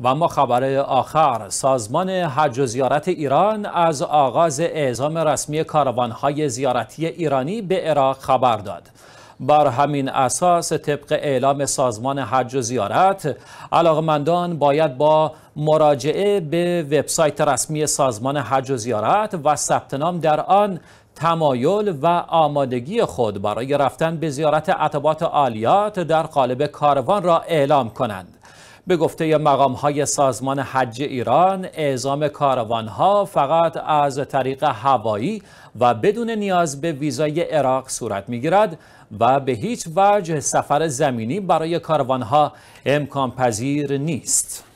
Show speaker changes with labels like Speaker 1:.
Speaker 1: و ما خبر آخر سازمان حج و زیارت ایران از آغاز اعزام رسمی کاروانهای زیارتی ایرانی به عراق خبر داد بر همین اساس طبق اعلام سازمان حج و زیارت علاقمندان باید با مراجعه به وبسایت رسمی سازمان حج و زیارت و ثبت نام در آن تمایل و آمادگی خود برای رفتن به زیارت عتبات عالیات در قالب کاروان را اعلام کنند به گفته مقام های سازمان حج ایران اعزام کاروان ها فقط از طریق هوایی و بدون نیاز به ویزای عراق صورت می و به هیچ وجه سفر زمینی برای کاروان ها امکان پذیر نیست.